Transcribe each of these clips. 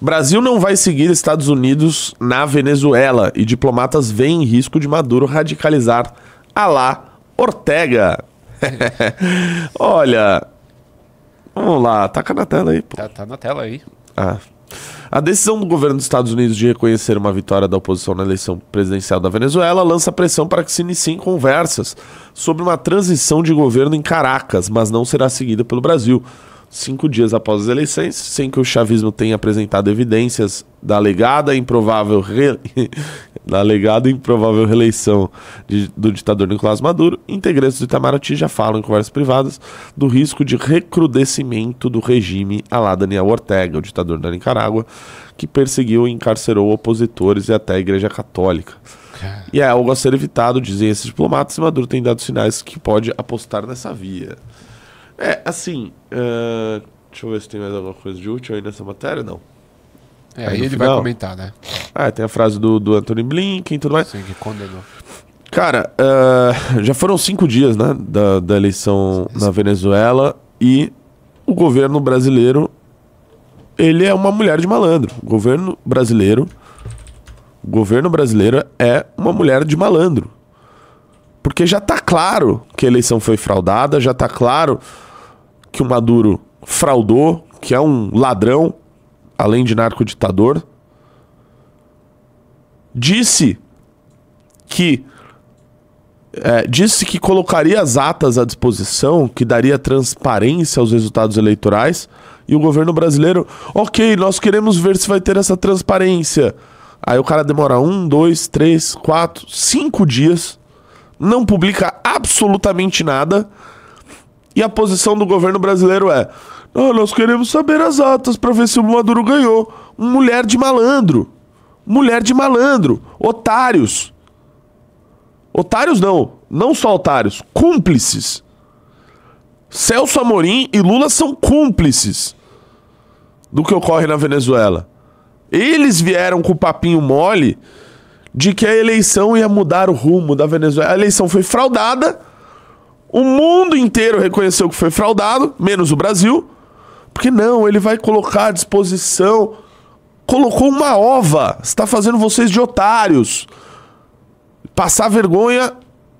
Brasil não vai seguir Estados Unidos na Venezuela e diplomatas veem risco de Maduro radicalizar a lá Ortega. Olha, vamos lá, taca na tela aí. Pô. Tá, tá na tela aí. Ah. A decisão do governo dos Estados Unidos de reconhecer uma vitória da oposição na eleição presidencial da Venezuela lança pressão para que se iniciem conversas sobre uma transição de governo em Caracas, mas não será seguida pelo Brasil cinco dias após as eleições, sem que o chavismo tenha apresentado evidências da alegada improvável re... da alegada improvável reeleição de, do ditador Nicolás Maduro, integrantes do Itamaraty já falam em conversas privadas do risco de recrudescimento do regime a lá Daniel Ortega, o ditador da Nicarágua, que perseguiu e encarcerou opositores e até a Igreja Católica. E é algo a ser evitado, dizem esses diplomatas, e Maduro tem dado sinais que pode apostar nessa via. É, assim. Uh, deixa eu ver se tem mais alguma coisa de útil aí nessa matéria, não. É, aí, aí ele final, vai comentar, né? Ah, tem a frase do, do Anthony Blinken e tudo mais. Sim, que condenou. Cara, uh, já foram cinco dias, né? Da, da eleição Sim. na Venezuela e o governo brasileiro. Ele é uma mulher de malandro. O governo brasileiro. O governo brasileiro é uma mulher de malandro. Porque já está claro que a eleição foi fraudada, já está claro que o Maduro fraudou, que é um ladrão, além de narcoditador. Disse que é, disse que colocaria as atas à disposição, que daria transparência aos resultados eleitorais, e o governo brasileiro, ok, nós queremos ver se vai ter essa transparência. Aí o cara demora um, dois, três, quatro, cinco dias não publica absolutamente nada. E a posição do governo brasileiro é: oh, nós queremos saber as atas para ver se o Maduro ganhou. Mulher de malandro. Mulher de malandro. Otários. Otários não. Não só otários. Cúmplices. Celso Amorim e Lula são cúmplices do que ocorre na Venezuela. Eles vieram com o papinho mole de que a eleição ia mudar o rumo da Venezuela. A eleição foi fraudada, o mundo inteiro reconheceu que foi fraudado, menos o Brasil, porque não, ele vai colocar à disposição. Colocou uma ova, está fazendo vocês de otários. Passar vergonha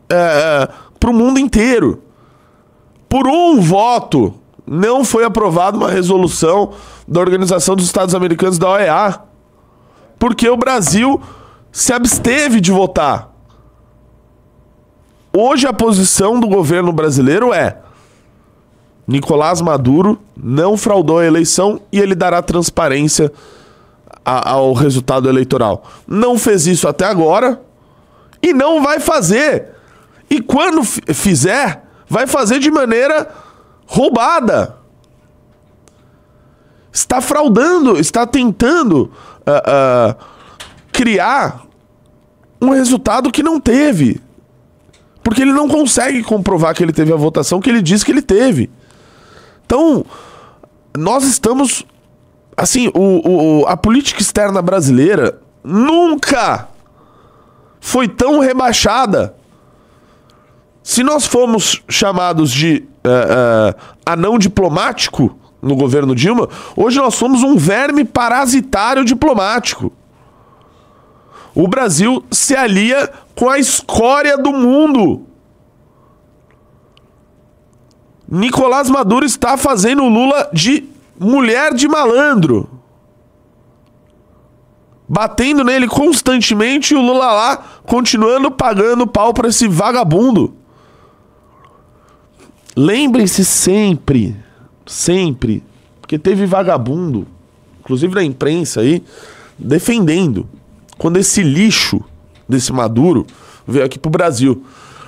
é, é para o mundo inteiro. Por um voto, não foi aprovada uma resolução da Organização dos Estados Americanos, da OEA, porque o Brasil se absteve de votar. Hoje a posição do governo brasileiro é: Nicolás Maduro não fraudou a eleição e ele dará transparência a, ao resultado eleitoral. Não fez isso até agora e não vai fazer. E quando fizer, vai fazer de maneira roubada. Está fraudando, está tentando. Uh, uh, criar um resultado que não teve. Porque ele não consegue comprovar que ele teve a votação que ele diz que ele teve. Então, nós estamos. Assim, o, o, a política externa brasileira nunca foi tão rebaixada. Se nós fomos chamados de uh, uh, anão diplomático no governo Dilma, hoje nós somos um verme parasitário diplomático o Brasil se alia com a escória do mundo. Nicolás Maduro está fazendo Lula de mulher de malandro. Batendo nele constantemente e o Lula lá continuando pagando pau para esse vagabundo. Lembrem-se sempre, sempre, porque teve vagabundo, inclusive da imprensa aí, defendendo quando esse lixo desse Maduro veio aqui pro Brasil.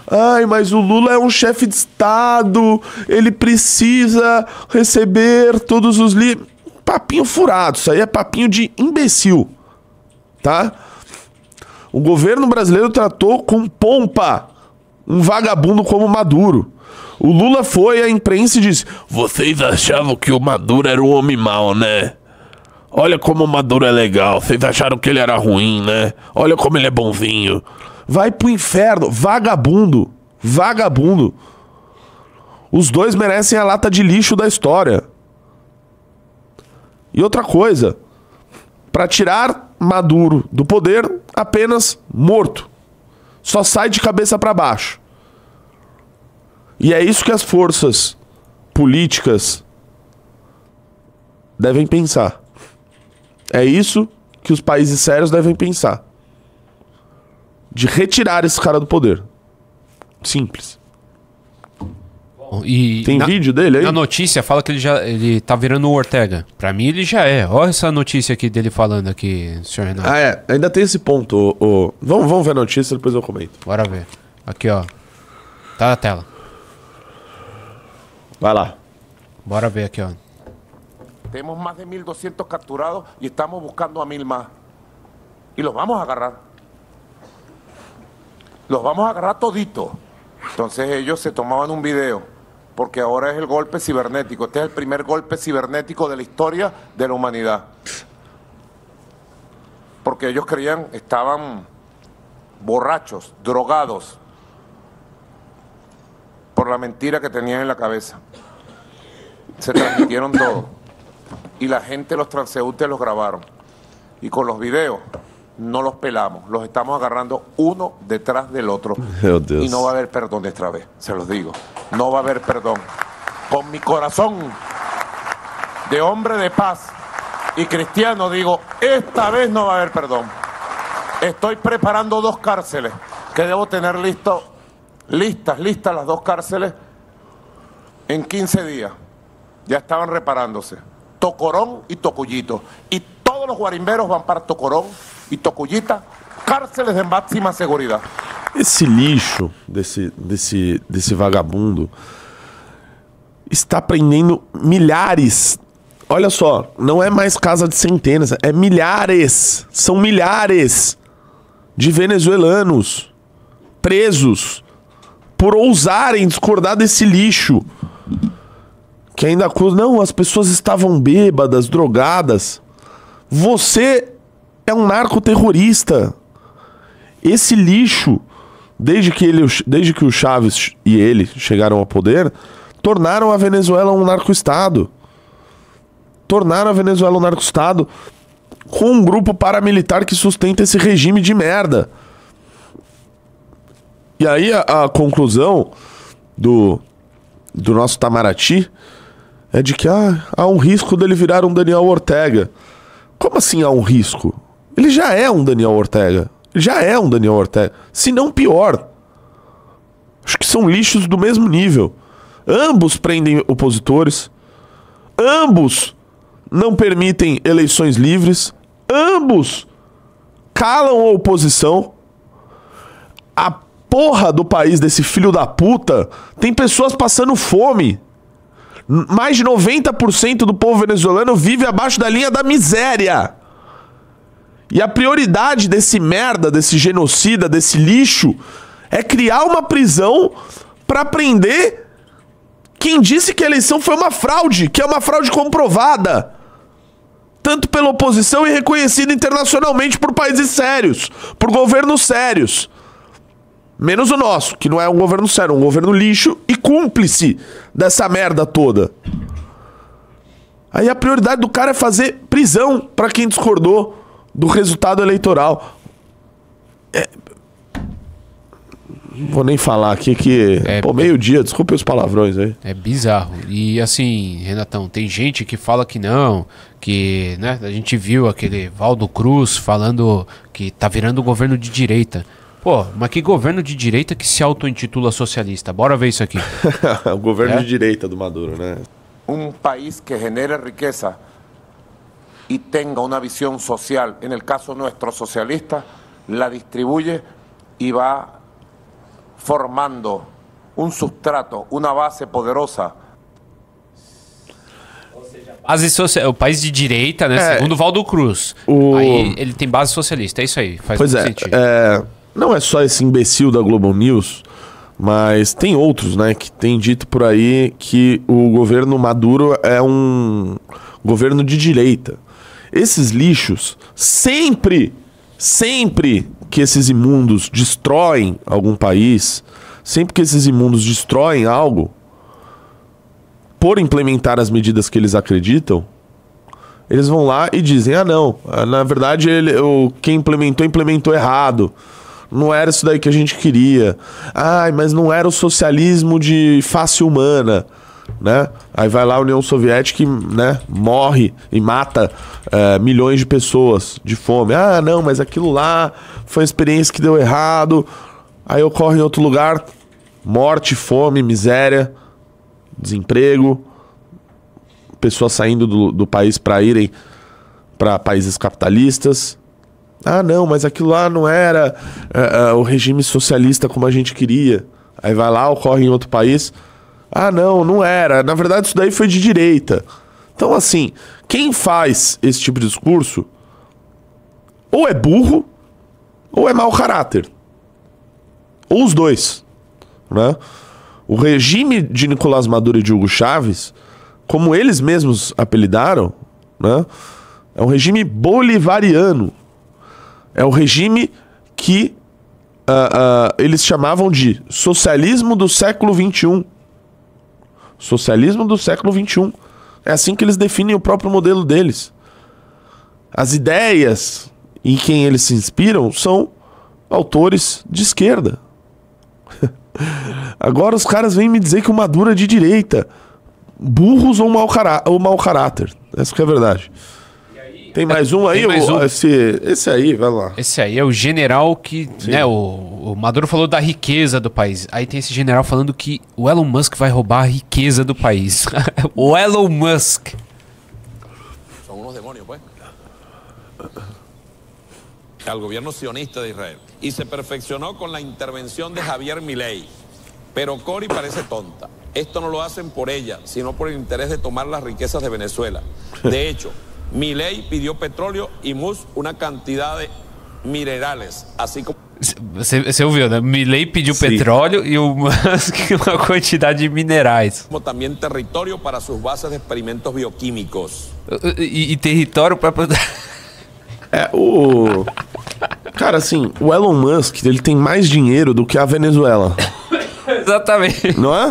Ai, mas o Lula é um chefe de Estado, ele precisa receber todos os li. Papinho furado, isso aí é papinho de imbecil, tá? O governo brasileiro tratou com pompa um vagabundo como Maduro. O Lula foi à imprensa e disse: Vocês achavam que o Maduro era um homem mau, né? Olha como o Maduro é legal. Vocês acharam que ele era ruim, né? Olha como ele é bonzinho. Vai pro inferno, vagabundo. Vagabundo. Os dois merecem a lata de lixo da história. E outra coisa, para tirar Maduro do poder, apenas morto. Só sai de cabeça para baixo. E é isso que as forças políticas devem pensar. É isso que os países sérios devem pensar. De retirar esse cara do poder. Simples. E Tem na, vídeo dele aí? Na notícia fala que ele já ele tá virando o Ortega. Para mim ele já é. Olha essa notícia aqui dele falando aqui, senhor Renato. Ah, é. Ainda tem esse ponto. O, o... Vamos, vamos ver a notícia, depois eu comento. Bora ver. Aqui, ó. Tá na tela. Vai lá. Bora ver aqui, ó. Tenemos más de 1.200 capturados y estamos buscando a mil más. Y los vamos a agarrar. Los vamos a agarrar toditos Entonces ellos se tomaban un video, porque ahora es el golpe cibernético. Este es el primer golpe cibernético de la historia de la humanidad. Porque ellos creían, estaban borrachos, drogados, por la mentira que tenían en la cabeza. Se transmitieron todo y la gente, los transeúntes los grabaron. Y con los videos no los pelamos, los estamos agarrando uno detrás del otro. Oh, y no va a haber perdón esta vez, se los digo. No va a haber perdón. Con mi corazón de hombre de paz y cristiano digo, esta vez no va a haber perdón. Estoy preparando dos cárceles que debo tener listo, listas, listas las dos cárceles en 15 días. Ya estaban reparándose. Tocorón y Tocuyito. Y todos los guarimberos van para Tocorón e Tocuyita, cárceles de máxima segurança. Esse lixo desse, desse, desse vagabundo está prendendo milhares. Olha só, não é mais casa de centenas, é milhares. São milhares de venezuelanos presos por ousarem discordar desse lixo. Que ainda acusa, não, as pessoas estavam bêbadas, drogadas. Você é um narcoterrorista. Esse lixo, desde que, ele, desde que o Chaves e ele chegaram ao poder, tornaram a Venezuela um narco-estado. Tornaram a Venezuela um narco-estado com um grupo paramilitar que sustenta esse regime de merda. E aí a, a conclusão do, do nosso Tamaraty é de que ah, há um risco dele virar um Daniel Ortega. Como assim há um risco? Ele já é um Daniel Ortega. Ele já é um Daniel Ortega. Se não pior. Acho que são lixos do mesmo nível. Ambos prendem opositores. Ambos não permitem eleições livres. Ambos calam a oposição. A porra do país desse filho da puta tem pessoas passando fome mais de 90% do povo venezuelano vive abaixo da linha da miséria. E a prioridade desse merda, desse genocida, desse lixo, é criar uma prisão para prender quem disse que a eleição foi uma fraude, que é uma fraude comprovada. Tanto pela oposição e reconhecida internacionalmente por países sérios, por governos sérios. Menos o nosso, que não é um governo sério, é um governo lixo e cúmplice dessa merda toda. Aí a prioridade do cara é fazer prisão para quem discordou do resultado eleitoral. É... Vou nem falar aqui que. É, Pô, meio-dia, desculpe os palavrões aí. É bizarro. E assim, Renatão, tem gente que fala que não, que né, a gente viu aquele Valdo Cruz falando que tá virando um governo de direita. Pô, mas que governo de direita que se auto-intitula socialista? Bora ver isso aqui. o governo é? de direita do Maduro, né? Um país que genere riqueza e tenha uma visão social, en el caso nuestro socialista, la distribuye e vai formando um substrato, uma base poderosa. Base social, o país de direita, né? É, Segundo Valdo Cruz. O... Aí ele tem base socialista, é isso aí. Faz pois é, sentido. É não é só esse imbecil da Globo News, mas tem outros, né, que tem dito por aí que o governo Maduro é um governo de direita. Esses lixos sempre, sempre que esses imundos destroem algum país, sempre que esses imundos destroem algo, por implementar as medidas que eles acreditam, eles vão lá e dizem: ah, não, na verdade ele, o, quem implementou, implementou errado. Não era isso daí que a gente queria. Ai, mas não era o socialismo de face humana. Né? Aí vai lá a União Soviética e né, morre e mata é, milhões de pessoas de fome. Ah, não, mas aquilo lá foi uma experiência que deu errado. Aí ocorre em outro lugar morte, fome, miséria, desemprego, pessoas saindo do, do país para irem para países capitalistas. Ah, não, mas aquilo lá não era uh, uh, o regime socialista como a gente queria. Aí vai lá, ocorre em outro país. Ah, não, não era. Na verdade, isso daí foi de direita. Então, assim, quem faz esse tipo de discurso ou é burro ou é mau caráter. Ou os dois. Né? O regime de Nicolás Maduro e de Hugo Chávez, como eles mesmos apelidaram, né? é um regime bolivariano. É o regime que uh, uh, eles chamavam de socialismo do século XXI. Socialismo do século XXI. É assim que eles definem o próprio modelo deles. As ideias em quem eles se inspiram são autores de esquerda. Agora os caras vêm me dizer que o Maduro é de direita. Burros ou mau, cará ou mau caráter. Essa que é a verdade. Tem mais um aí? Mais um. Esse, esse aí, vai lá. Esse aí é o general que. Né, o, o Maduro falou da riqueza do país. Aí tem esse general falando que o Elon Musk vai roubar a riqueza do país. o Elon Musk. São uns demônios, é Al governo sionista de Israel. E se perfeccionou com a intervenção de Javier Milei. Pero Cori parece tonta. Esto no lo hacen por ella, sino por el interés de tomar las riquezas de Venezuela. De hecho. Miley pidió petróleo y Musk una cantidad de minerales, así como Você, ouviu, né? Milley pediu Sim. petróleo e o Musk uma quantidade de minerais. Como também território para suas bases de experimentos bioquímicos. E, e território para. é, o. Cara, assim, o Elon Musk ele tem mais dinheiro do que a Venezuela. Exatamente. Não é?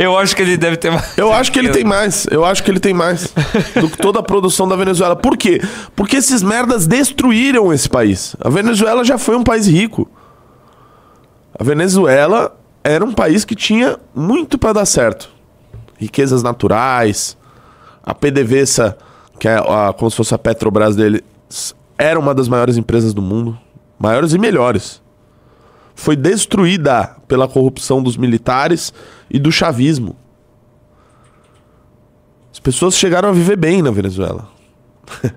Eu acho que ele deve ter mais. Eu acho que ele tem mais. Eu acho que ele tem mais do que toda a produção da Venezuela. Por quê? Porque esses merdas destruíram esse país. A Venezuela já foi um país rico. A Venezuela era um país que tinha muito para dar certo. Riquezas naturais, a PDVSA, que é a, como se fosse a Petrobras dele, era uma das maiores empresas do mundo, maiores e melhores foi destruída pela corrupção dos militares e do chavismo. As pessoas chegaram a viver bem na Venezuela.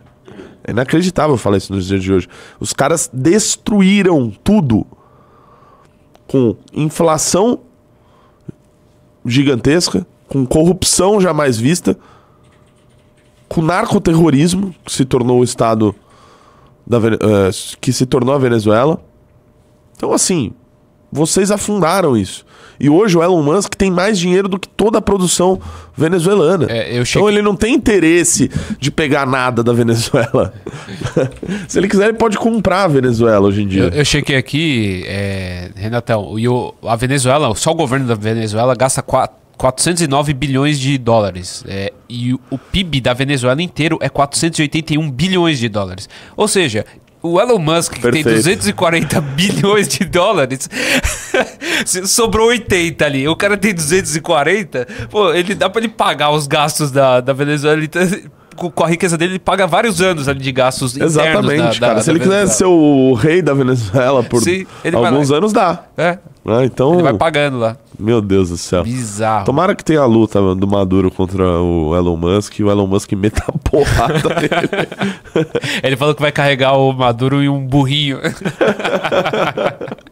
é inacreditável falar isso nos dias de hoje. Os caras destruíram tudo com inflação gigantesca, com corrupção jamais vista, com narcoterrorismo que se tornou o estado da, uh, que se tornou a Venezuela então, assim, vocês afundaram isso. E hoje o Elon Musk tem mais dinheiro do que toda a produção venezuelana. É, então, cheguei... Então ele não tem interesse de pegar nada da Venezuela. Se ele quiser, ele pode comprar a Venezuela hoje em dia. Eu, eu chequei aqui, é, Renatão, e o, a Venezuela, só o governo da Venezuela gasta 4, 409 bilhões de dólares. É, e o, o PIB da Venezuela inteiro é 481 bilhões de dólares. Ou seja, o Elon Musk, que Perfeito. tem 240 bilhões de dólares, sobrou 80 ali. O cara tem 240, pô, ele dá pra ele pagar os gastos da, da Venezuela tá com a riqueza dele, ele paga vários anos ali de gastos Exatamente, cara. Da, se da ele quiser ser o rei da Venezuela por Sim, alguns anos, dá. É. Ah, então... Ele vai pagando lá. Meu Deus do céu. Bizarro. Tomara que tenha a luta do Maduro contra o Elon Musk e o Elon Musk meta a porrada nele. ele falou que vai carregar o Maduro em um burrinho.